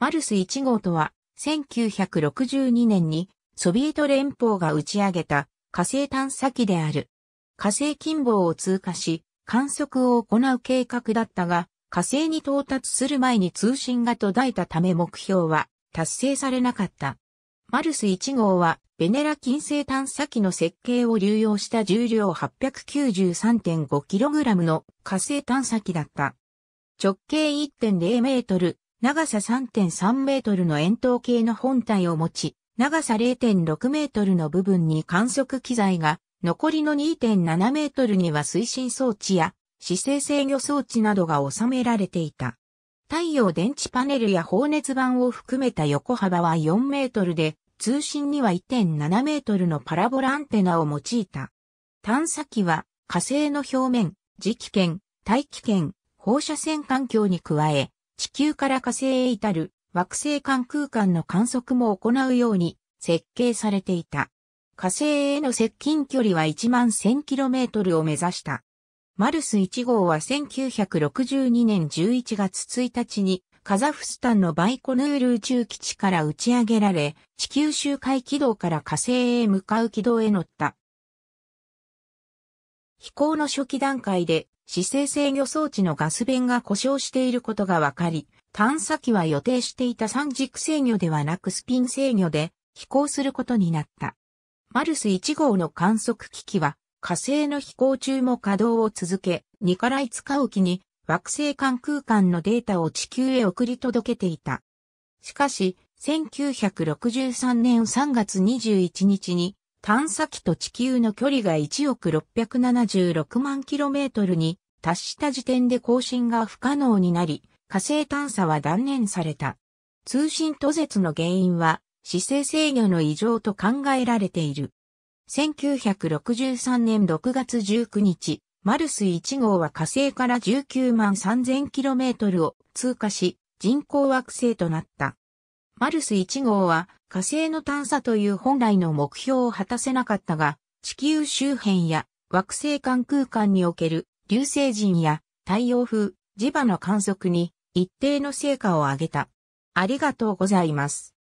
マルス1号とは、1962年にソビエト連邦が打ち上げた火星探査機である。火星近傍を通過し、観測を行う計画だったが、火星に到達する前に通信が途絶えたため目標は達成されなかった。マルス1号はベネラ金星探査機の設計を流用した重量 893.5kg の火星探査機だった。直径1.0メートル、長さ3.3メートルの円筒形の本体を持ち、長さ0.6メートルの部分に観測機材が、残りの2.7メートルには推進装置や姿勢制御装置などが収められていた。太陽電池パネルや放熱板を含めた横幅は4メートルで、通信には1.7メートルのパラボラアンテナを用いた。探査機は火星の表面、磁気圏、大気圏、放射線環境に加え、地球から火星へ至る惑星間空間の観測も行うように設計されていた。火星への接近距離は1万 1000km を目指した。マルス1号は1962年11月1日にカザフスタンのバイコヌール宇宙基地から打ち上げられ、地球周回軌道から火星へ向かう軌道へ乗った。飛行の初期段階で姿勢制御装置のガス弁が故障していることが分かり、探査機は予定していた三軸制御ではなくスピン制御で飛行することになった。マルス1号の観測機器は火星の飛行中も稼働を続け、2から5日おきに惑星間空間のデータを地球へ送り届けていた。しかし、1963年3月21日に探査機と地球の距離が1億676万 km に達した時点で更新が不可能になり、火星探査は断念された。通信途絶の原因は姿勢制御の異常と考えられている。1963年6月19日、マルス1号は火星から19万 3000km を通過し、人工惑星となった。マルス1号は火星の探査という本来の目標を果たせなかったが、地球周辺や惑星間空間における流星人や太陽風、磁場の観測に一定の成果を上げた。ありがとうございます。